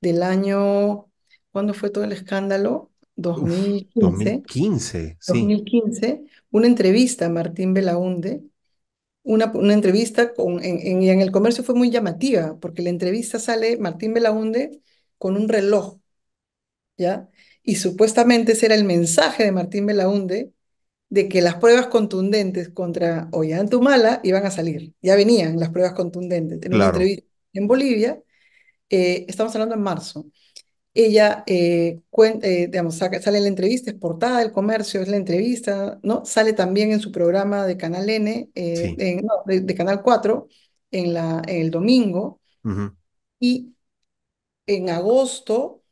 del año, ¿cuándo fue todo el escándalo? 2015, 2015, una entrevista a Martín Belaunde, una, una entrevista con, en, en, el comercio fue muy llamativa, porque la entrevista sale Martín Belaunde con un reloj, ¿ya? Y supuestamente ese era el mensaje de Martín Belaunde de que las pruebas contundentes contra Ollantumala iban a salir. Ya venían las pruebas contundentes. En Bolivia, eh, estamos hablando en marzo ella, eh, eh, digamos, sale en la entrevista, es portada del comercio, es la entrevista, ¿no? Sale también en su programa de Canal N, eh, de, Canal 4, en, la, el domingo. Y en agosto,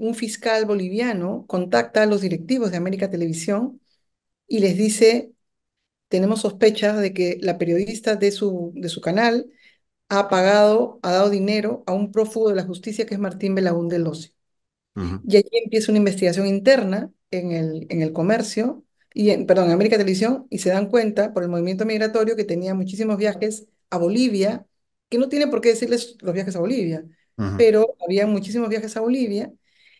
un fiscal boliviano contacta a los directivos de América Televisión y les dice, tenemos sospechas de que la periodista de su, de su canal ha pagado, ha dado dinero a un prófugo de la justicia que es Martín Belaún del Ocio. Y allí empieza una investigación interna en el, en el comercio, y en, perdón, en América Televisión, y se dan cuenta por el movimiento migratorio que tenía muchísimos viajes a Bolivia, que no tiene por qué decirles los viajes a Bolivia, pero había muchísimos viajes a Bolivia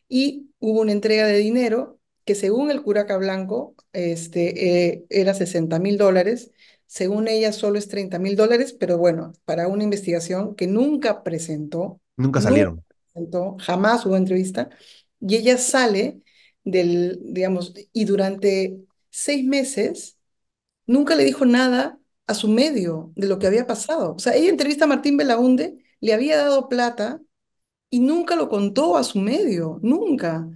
y hubo una entrega de dinero que según el curaca blanco este, eh, era 60 mil dólares, según ella, solo es 30 mil dólares, pero bueno, para una investigación que nunca presentó. Nunca salieron. jamás hubo entrevista. Y ella sale del, digamos, y durante seis meses nunca le dijo nada a su medio de lo que había pasado. O sea, ella entrevista a Martín Belaunde, le había dado plata y nunca lo contó a su medio, nunca.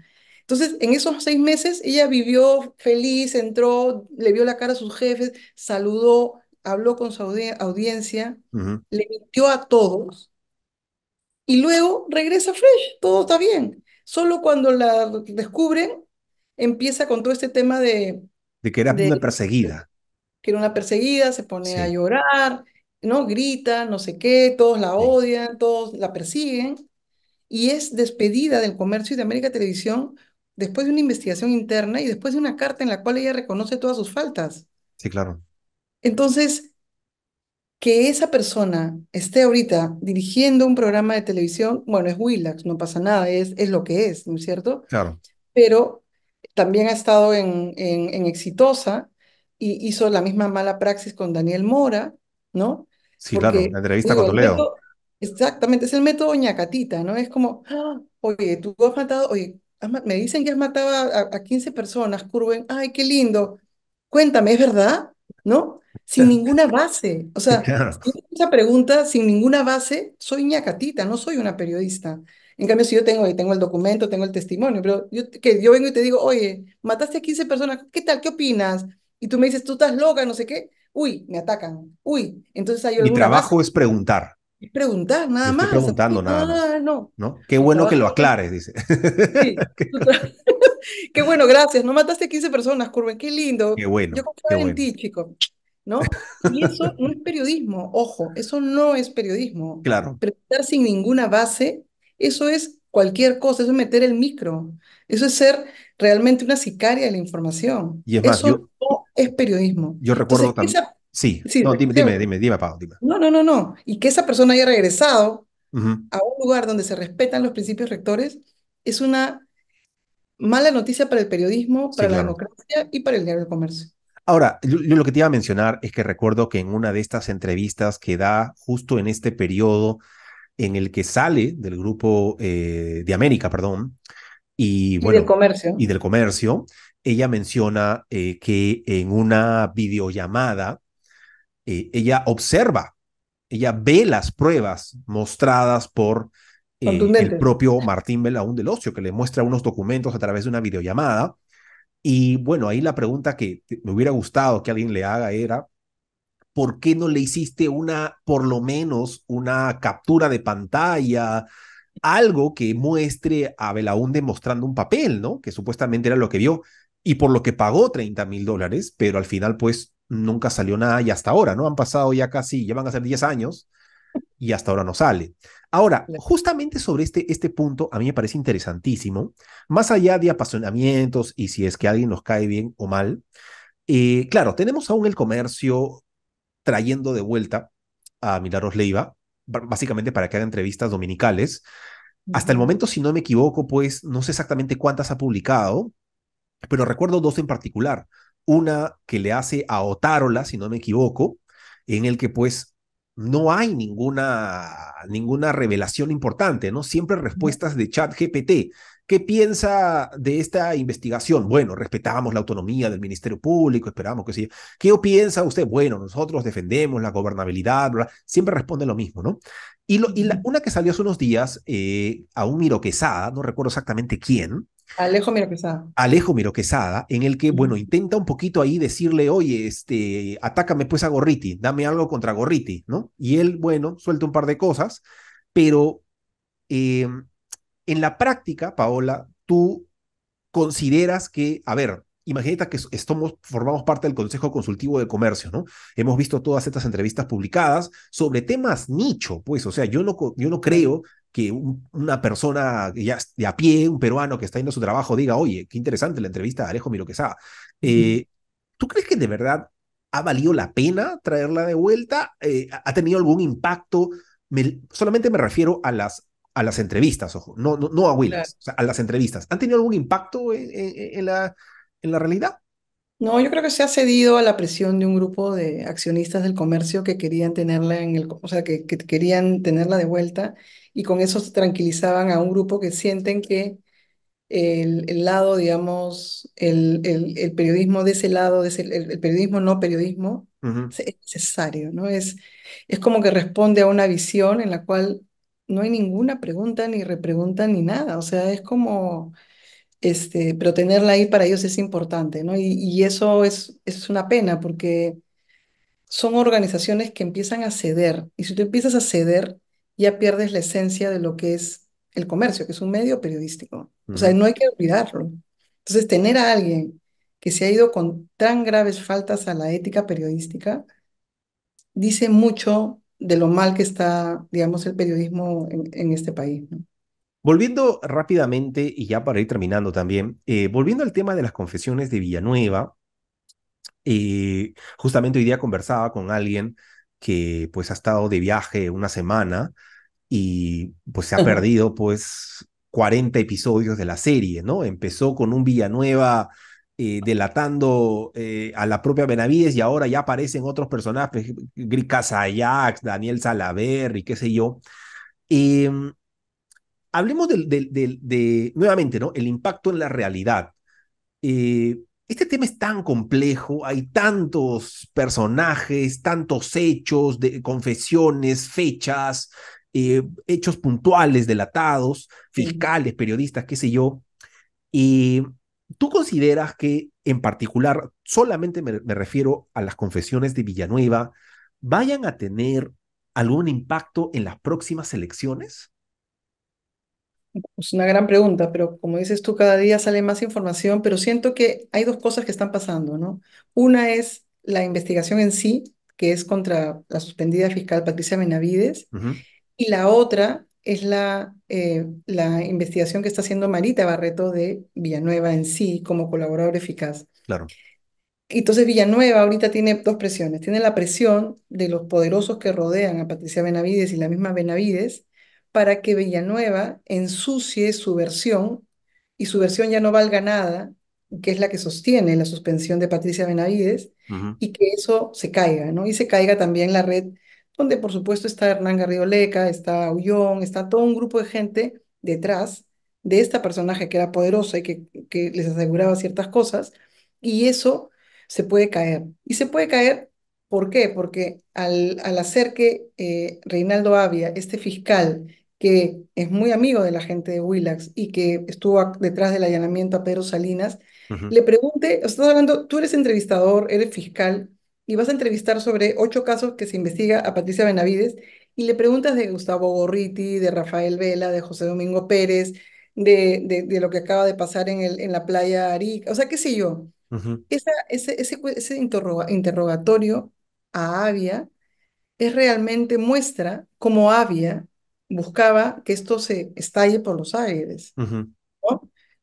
Entonces, en esos seis meses, ella vivió feliz, entró, le vio la cara a sus jefes, saludó, habló con su audiencia, le mintió a todos y luego regresa fresh, todo está bien. Solo cuando la descubren, empieza con todo este tema de... De que era una perseguida. Que era una perseguida, se pone a llorar, ¿no? Grita, no sé qué, todos la odian, todos la persiguen. Y es despedida del comercio y de América Televisión después de una investigación interna y después de una carta en la cual ella reconoce todas sus faltas. Sí, claro. Entonces, que esa persona esté ahorita dirigiendo un programa de televisión, bueno, es Willax, no pasa nada, es, es lo que es, ¿no es cierto? Claro. Pero también ha estado en, en, Exitosa y hizo la misma mala praxis con Daniel Mora, ¿no? Sí, claro, la entrevista con Toledo. exactamente, es el método ñacatita, ¿no? Es como, ah, oye, tú has matado, oye, me dicen que has matado a, 15 personas, curven, ay, qué lindo. Cuéntame, ¿es verdad? ¿No? Sin ninguna base. O sea, *laughs* esa pregunta sin ninguna base, soy ñacatita, no soy una periodista. En cambio, si yo tengo, tengo el documento, tengo el testimonio, pero yo, que yo vengo y te digo, oye, mataste a 15 personas, ¿qué tal? ¿Qué opinas? Y tú me dices, tú estás loca, no sé qué. Uy, me atacan. Uy, entonces hay Mi trabajo es preguntar. Es preguntar, nada más. preguntando, nada, No. no. Qué bueno que lo aclares, dice. *laughs* *laughs* qué bueno, gracias. No mataste a 15 personas, Curven, qué lindo. Qué bueno. Yo confío en ti, chico. ¿No? Y eso no es periodismo, ojo, eso no es periodismo. Claro. Preguntar sin ninguna base, eso es cualquier cosa, eso es meter el micro, eso es ser realmente una sicaria de la información. Y es eso no es periodismo. Yo recuerdo también. Sí, no, dime, dime, dime, dime, No, no, no, no. Y que esa persona haya regresado a un lugar donde se respetan los principios rectores es una mala noticia para el periodismo, para la democracia y para el diario comercio. Ahora, yo, lo que te iba a mencionar es que recuerdo que en una de estas entrevistas que da justo en este periodo en el que sale del grupo eh, de América, perdón, y, del comercio. Y del comercio, ella menciona eh, que en una videollamada eh, ella observa, ella ve las pruebas mostradas por eh, el propio Martín Belaún del Ocio, que le muestra unos documentos a través de una videollamada. Y bueno, ahí la pregunta que me hubiera gustado que alguien le haga era, ¿por qué no le hiciste una, por lo menos, una captura de pantalla? Algo que muestre a Belaún demostrando un papel, ¿no? Que supuestamente era lo que vio y por lo que pagó 30 mil dólares, pero al final, pues, nunca salió nada y hasta ahora, ¿no? Han pasado ya casi, ya van a ser 10 años y hasta ahora no sale. Ahora, justamente sobre este, este punto, a mí me parece interesantísimo, más allá de apasionamientos y si es que alguien nos cae bien o mal, eh, claro, tenemos aún el comercio trayendo de vuelta a Milagros Leiva, básicamente para que haga entrevistas dominicales. Hasta el momento, si no me equivoco, pues no sé exactamente cuántas ha publicado, pero recuerdo dos en particular una que le hace a Otárola, si no me equivoco, en el que pues no hay ninguna, ninguna revelación importante, ¿no? Siempre respuestas de chat GPT. ¿Qué piensa de esta investigación? Bueno, respetamos la autonomía del Ministerio Público, esperamos que sí. ¿Qué piensa usted? Bueno, nosotros defendemos la gobernabilidad, siempre responde lo mismo, ¿no? Y, lo, y la, una que salió hace unos días eh, a un Miro no recuerdo exactamente quién, Alejo Miroquesada. Alejo Miroquesada, en el que, bueno, intenta un poquito ahí decirle, oye, este, atácame pues a Gorriti, dame algo contra Gorriti, ¿no? Y él, bueno, suelta un par de cosas, pero em, en la práctica, Paola, tú consideras que, a ver, imagínate que estamos, formamos parte del Consejo Consultivo de Comercio, ¿no? Hemos visto todas estas entrevistas publicadas sobre temas nicho, pues, o sea, yo no, yo no creo que una persona ya de a pie, un peruano que está yendo a su trabajo, diga, oye, qué interesante la entrevista de Alejo Miroquesá. Eh, ¿Tú crees que de verdad ha valido la pena traerla de vuelta? Eh, ¿Ha tenido algún impacto? solamente me refiero a las, a las entrevistas, ojo, no, no, a Willis, a las entrevistas. ¿Han tenido algún impacto en, la, en la realidad? No, yo creo que se ha cedido a la presión de un grupo de accionistas del comercio que querían tenerla en el, o sea, que, querían tenerla de vuelta y con eso se tranquilizaban a un grupo que sienten que el, lado, digamos, el, el, periodismo de ese lado, el, periodismo no periodismo, es necesario, ¿no? Es, es como que responde a una visión en la cual no hay ninguna pregunta, ni repregunta, ni nada. O sea, es como este, pero tenerla ahí para ellos es importante, ¿no? Y, eso es, es una pena porque son organizaciones que empiezan a ceder, y si tú empiezas a ceder, ya pierdes la esencia de lo que es el comercio, que es un medio periodístico. O sea, no hay que olvidarlo. Entonces, tener a alguien que se ha ido con tan graves faltas a la ética periodística, dice mucho de lo mal que está, digamos, el periodismo en, en este país. ¿no? Volviendo rápidamente, y ya para ir terminando también, eh, volviendo al tema de las confesiones de Villanueva, eh, justamente hoy día conversaba con alguien que pues ha estado de viaje una semana y pues se ha perdido pues 40 episodios de la serie, ¿no? Empezó con un Villanueva eh, delatando eh, a la propia Benavides y ahora ya aparecen otros personajes, Grica Casayax, Daniel Salaver y qué sé yo. Em, hablemos del, de, nuevamente, ¿no? El impacto en la realidad. Eh, este tema es tan complejo, hay tantos personajes, tantos hechos, de, confesiones, fechas, eh, hechos puntuales, delatados, fiscales, periodistas, qué sé yo. Y tú consideras que en particular, solamente me, me refiero a las confesiones de Villanueva, vayan a tener algún impacto en las próximas elecciones? Es una gran pregunta, pero como dices tú, cada día sale más información, pero siento que hay dos cosas que están pasando, ¿no? Una es la investigación en sí, que es contra la suspendida fiscal Patricia Benavides, y la otra es la, eh, la investigación que está haciendo Marita Barreto de Villanueva en sí como colaborador eficaz. Claro. Entonces Villanueva ahorita tiene dos presiones. Tiene la presión de los poderosos que rodean a Patricia Benavides y la misma Benavides, para que Villanueva ensucie su versión y su versión ya no valga nada, que es la que sostiene la suspensión de Patricia Benavides, y que eso se caiga, ¿no? Y se caiga también la red, donde por supuesto está Hernán Leca, está Ullón, está todo un grupo de gente detrás de esta personaje que era poderosa y que, les aseguraba ciertas cosas, y eso se puede caer. Y se puede caer, ¿por qué? Porque al, al hacer que eh, Reinaldo Avia, este fiscal, que es muy amigo de la gente de Willax y que estuvo detrás del allanamiento a Pedro Salinas, le pregunte, estás hablando, tú eres entrevistador, eres fiscal y vas a entrevistar sobre ocho casos que se investiga a Patricia Benavides y le preguntas de Gustavo Gorriti, de Rafael Vela, de José Domingo Pérez, de, de, lo que acaba de pasar en, el, en la playa Arica, o sea, qué sé yo. ese, ese, interrogatorio a Avia es realmente muestra cómo Avia buscaba que esto se estalle por los aires.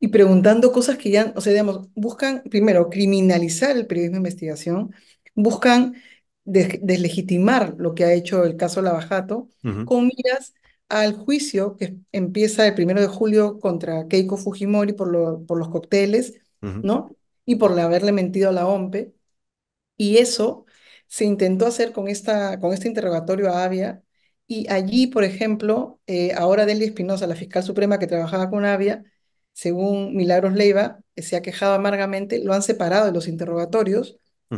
Y preguntando cosas que ya, o sea, digamos, buscan primero criminalizar el periodismo de investigación, buscan deslegitimar lo que ha hecho el caso Lavajato, con miras al juicio que empieza el primero de julio contra Keiko Fujimori por, por los cócteles, ¿no? Y por haberle mentido a la OMPE. Y eso se intentó hacer con, esta, con este interrogatorio a Avia y allí, por ejemplo, eh, ahora Delia Espinosa, la fiscal suprema que trabajaba con Avia, según Milagros Leiva, eh, se ha quejado amargamente, lo han separado de los interrogatorios,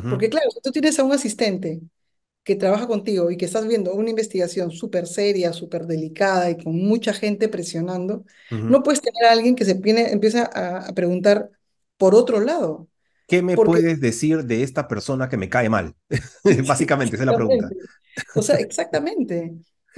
porque claro, si tú tienes a un asistente que trabaja contigo y que estás viendo una investigación súper seria, súper delicada y con mucha gente presionando, no puedes tener a alguien que se viene, empieza a, preguntar por otro lado. ¿Qué me puedes decir de esta persona que me cae mal? *laughs* Básicamente, esa es la pregunta. O sea, exactamente.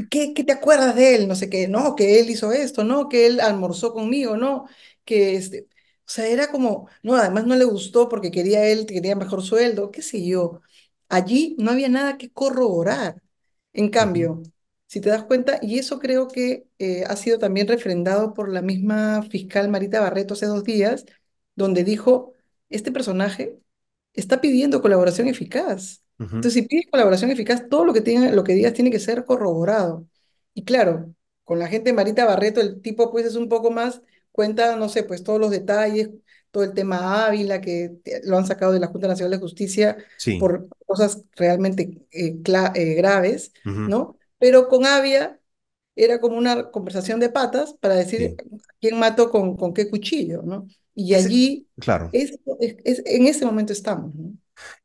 ¿Qué, te acuerdas de él? No sé qué, no, que él hizo esto, no, que él almorzó conmigo, no, que este, o sea, era como, no, además no le gustó porque quería él, quería mejor sueldo, qué sé yo. Allí no había nada que corroborar. En cambio, si te das cuenta, y eso creo que eh, ha sido también refrendado por la misma fiscal Marita Barreto hace dos días, donde dijo, este personaje está pidiendo colaboración eficaz. Entonces, si pides colaboración eficaz, todo lo que, tiene, lo que digas tiene que ser corroborado. Y claro, con la gente de Marita Barreto, el tipo pues es un poco más, cuenta, no sé, pues todos los detalles, todo el tema Ávila, que lo han sacado de la Junta Nacional de Justicia sí. por cosas realmente eh, eh, graves, ¿no? Pero con Avia era como una conversación de patas para decir quién mató con, con qué cuchillo, ¿no? Y allí, claro. Es, es, en ese momento estamos, ¿no?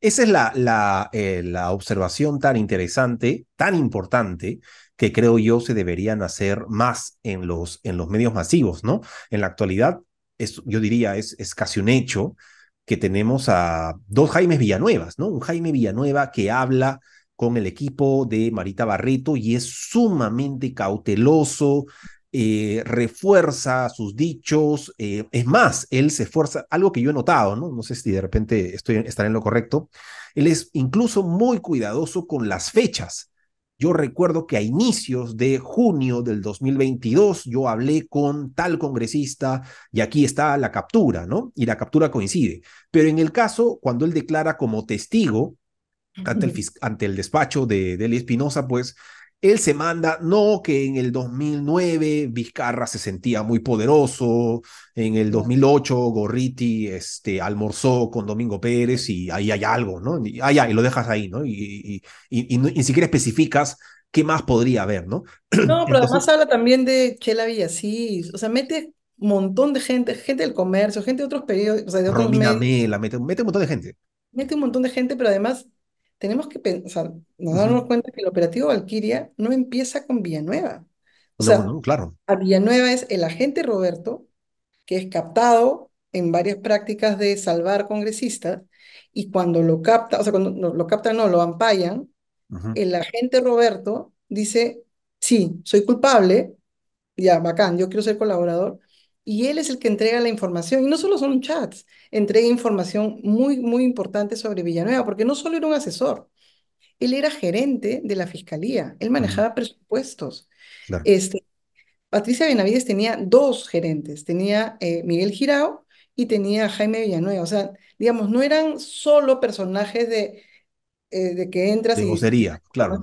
Esa es la, la, eh, la observación tan interesante, tan importante, que creo yo se deberían hacer más en los, en los medios masivos, ¿no? En la actualidad, es, yo diría, es, es casi un hecho que tenemos a dos Jaimes Villanuevas, ¿no? Un Jaime Villanueva que habla con el equipo de Marita Barreto y es sumamente cauteloso, eh, refuerza sus dichos, eh, es más, él se esfuerza, algo que yo he notado, ¿no? No sé si de repente estoy, estaré en lo correcto, él es incluso muy cuidadoso con las fechas. Yo recuerdo que a inicios de junio del 2022 yo hablé con tal congresista y aquí está la captura, ¿no? Y la captura coincide. Pero en el caso, cuando él declara como testigo ante el, ante el despacho de, del Espinoza, Espinosa, pues él se manda, no, que en el 2009 Vizcarra se sentía muy poderoso, en el 2008 Gorriti este, almorzó con Domingo Pérez y ahí hay algo, ¿no? Y, ah, y lo dejas ahí, ¿no? Y, y, ni siquiera especificas qué más podría haber, ¿no? No, *clears throat* pero además habla también de Chela sí, o sea, mete un montón de gente, gente del comercio, gente de otros periodos, o sea, de otros mete, mete un montón de gente. Mete un montón de gente, pero además tenemos que pensar, nos damos cuenta que el operativo Valkyria no empieza con Villanueva. O sea, claro. Villanueva es el agente Roberto, que es captado en varias prácticas de salvar congresistas, y cuando lo capta, o sea, cuando lo, captan, no, lo ampayan, el agente Roberto dice, sí, soy culpable, ya, bacán, yo quiero ser colaborador, y él es el que entrega la información. Y no solo son chats, entrega información muy, muy importante sobre Villanueva, porque no solo era un asesor, él era gerente de la fiscalía, él manejaba presupuestos. Este, Patricia Benavides tenía dos gerentes, tenía eh, Miguel Girao y tenía Jaime Villanueva. O sea, digamos, no eran solo personajes de, eh, de que entras de y... claro.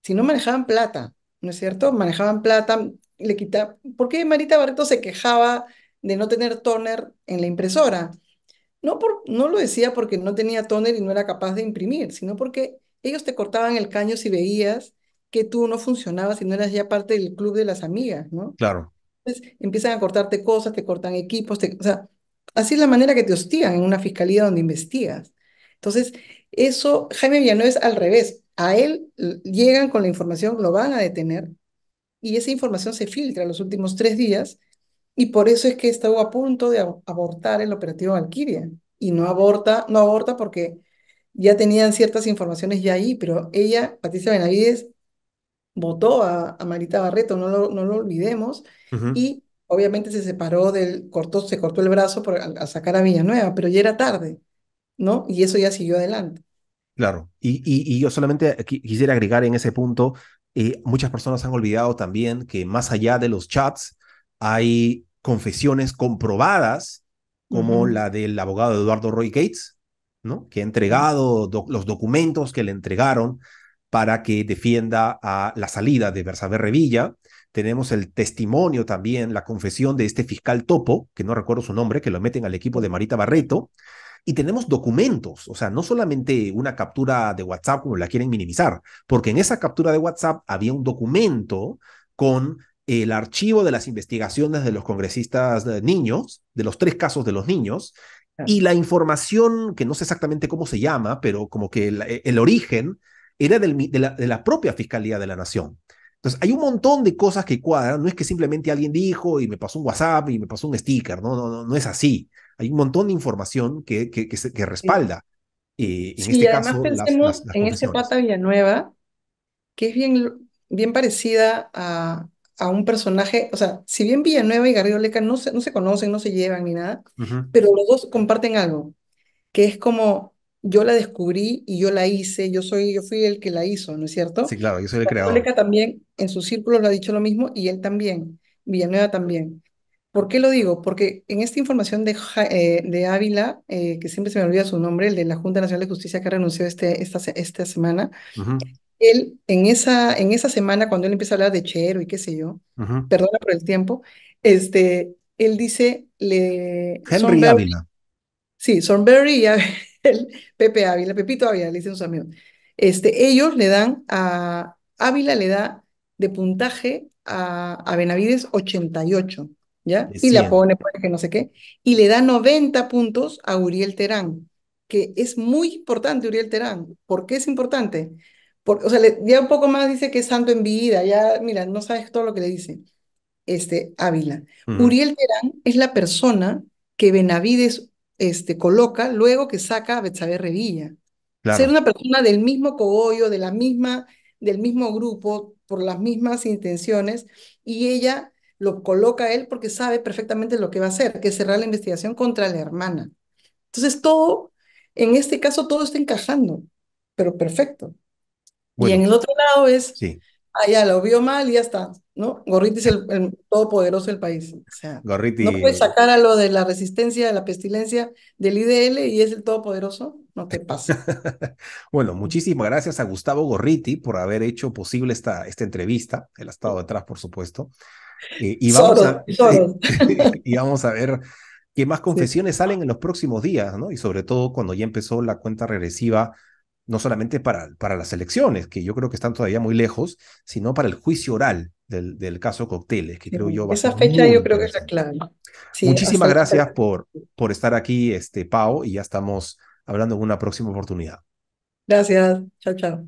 Sino manejaban plata, ¿no es cierto? Manejaban plata, le quita ¿por qué Marita Barreto se quejaba de no tener toner en la impresora? No, por, no lo decía porque no tenía toner y no era capaz de imprimir, sino porque ellos te cortaban el caño si veías que tú no funcionabas y no eras ya parte del club de las amigas, ¿no? Claro. Entonces empiezan a cortarte cosas, te cortan equipos, o sea, así es la manera que te hostigan en una fiscalía donde investigas. Entonces, eso, Jaime Villanueva es al revés. A él llegan con la información, lo van a detener, y esa información se filtra en los últimos tres días y por eso es que estuvo a punto de abortar el operativo Valkiria. y no aborta, no aborta porque ya tenían ciertas informaciones ya ahí, pero ella, Patricia Benavides, votó a, Marita Barreto, no lo, no lo olvidemos, y obviamente se separó del, cortó, se cortó el brazo por, a, sacar a Villanueva, pero ya era tarde, ¿no? Y eso ya siguió adelante. Claro, y, y, y yo solamente quisiera agregar en ese punto muchas personas han olvidado también que más allá de los chats hay confesiones comprobadas, como la del abogado Eduardo Roy Gates, ¿no? que ha entregado los documentos que le entregaron para que defienda a la salida de Bersabe Revilla. Tenemos el testimonio también, la confesión de este fiscal topo, que no recuerdo su nombre, que lo meten al equipo de Marita Barreto. Y tenemos documentos, o sea, no solamente una captura de WhatsApp como la quieren minimizar, porque en esa captura de WhatsApp había un documento con el archivo de las investigaciones de los congresistas eh, niños, de los tres casos de los niños, y la información, que no sé exactamente cómo se llama, pero como que el, eh, origen era de, la, de, la, propia Fiscalía de la Nación. Entonces, hay un montón de cosas que cuadran, no es que simplemente alguien dijo y me pasó un WhatsApp y me pasó un sticker, no, no, no, no es así hay un montón de información que, que, respalda. y además pensemos en ese pata Villanueva, que es bien, bien parecida a, un personaje, o sea, si bien Villanueva y Garrido no no se conocen, no se llevan ni nada, pero los dos comparten algo, que es como yo la descubrí y yo la hice, yo soy, yo fui el que la hizo, ¿no es cierto? Sí, claro, yo soy el creador. Leca también en su círculo lo ha dicho lo mismo y él también, Villanueva también. ¿Por qué lo digo? Porque en esta información de, eh, Ávila, eh, que siempre se me olvida su nombre, el de la Junta Nacional de Justicia que renunció este, esta, esta semana, él en esa, en esa semana, cuando él empieza a hablar de Chero y qué sé yo, perdona por el tiempo, este, él dice... Le, Henry Ávila. Sí, Sonberry y *laughs* Pepe Ávila, Pepito Ávila, le dicen sus amigos. Este, ellos le dan a Ávila, le da de puntaje a, a Benavides 88. Y la pone, pues, no sé qué, y le da 90 puntos a Uriel Terán, que es muy importante Uriel Terán. ¿Por qué es importante? porque o sea, le, ya un poco más dice que es santo en vida, ya, mira, no sabes todo lo que le dice este, Ávila. Uriel Terán es la persona que Benavides este, coloca luego que saca a Betsabe Revilla. Ser una persona del mismo cogollo, de la misma, del mismo grupo, por las mismas intenciones, y ella lo coloca él porque sabe perfectamente lo que va a hacer, que es cerrar la investigación contra la hermana. Entonces, todo, en este caso, todo está encajando, pero perfecto. y en el otro lado es, sí. Ah, ya lo vio mal y ya está, ¿no? Gorriti es el, todopoderoso del país. O sea, Gorriti... no puedes sacar a lo de la resistencia, de la pestilencia del IDL y es el todopoderoso, no te pasa. *laughs* bueno, muchísimas gracias a Gustavo Gorriti por haber hecho posible esta, esta entrevista. Él ha estado detrás, por supuesto. Eh, y, vamos a, eh, *laughs* y vamos a ver qué más confesiones salen en los próximos días, ¿no? Y sobre todo cuando ya empezó la cuenta regresiva, no solamente para, para las elecciones, que yo creo que están todavía muy lejos, sino para el juicio oral del, del caso Cocteles, que creo yo Esa fecha yo creo que está clara. Muchísimas gracias por, por estar aquí, este, Pau, y ya estamos hablando en una próxima oportunidad. Gracias. Chao, chao.